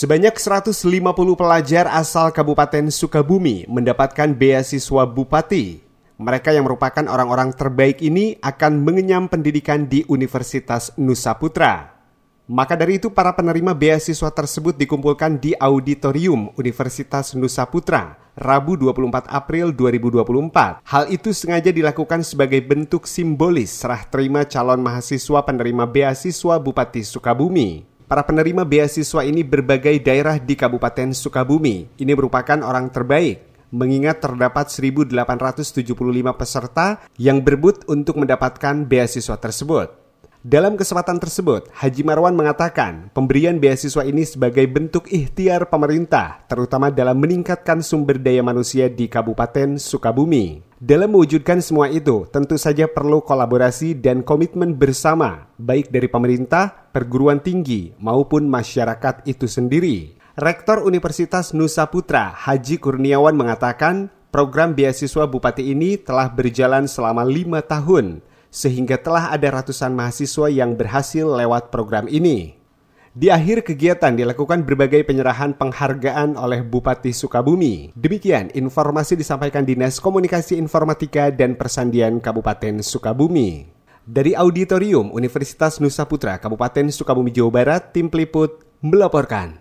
Sebanyak 150 pelajar asal Kabupaten Sukabumi mendapatkan beasiswa bupati. Mereka yang merupakan orang-orang terbaik ini akan mengenyam pendidikan di Universitas Nusa Putra. Maka dari itu para penerima beasiswa tersebut dikumpulkan di auditorium Universitas Nusa Putra Rabu 24 April 2024. Hal itu sengaja dilakukan sebagai bentuk simbolis serah terima calon mahasiswa penerima beasiswa Bupati Sukabumi para penerima beasiswa ini berbagai daerah di Kabupaten Sukabumi. Ini merupakan orang terbaik mengingat terdapat 1875 peserta yang berebut untuk mendapatkan beasiswa tersebut. Dalam kesempatan tersebut, Haji Marwan mengatakan pemberian beasiswa ini sebagai bentuk ikhtiar pemerintah, terutama dalam meningkatkan sumber daya manusia di Kabupaten Sukabumi. Dalam mewujudkan semua itu, tentu saja perlu kolaborasi dan komitmen bersama, baik dari pemerintah, perguruan tinggi, maupun masyarakat itu sendiri. Rektor Universitas Nusa Putra, Haji Kurniawan mengatakan, program beasiswa bupati ini telah berjalan selama lima tahun sehingga telah ada ratusan mahasiswa yang berhasil lewat program ini. Di akhir kegiatan dilakukan berbagai penyerahan penghargaan oleh Bupati Sukabumi. Demikian informasi disampaikan Dinas Komunikasi Informatika dan Persandian Kabupaten Sukabumi. Dari Auditorium Universitas Nusa Putra Kabupaten Sukabumi Jawa Barat, tim peliput melaporkan.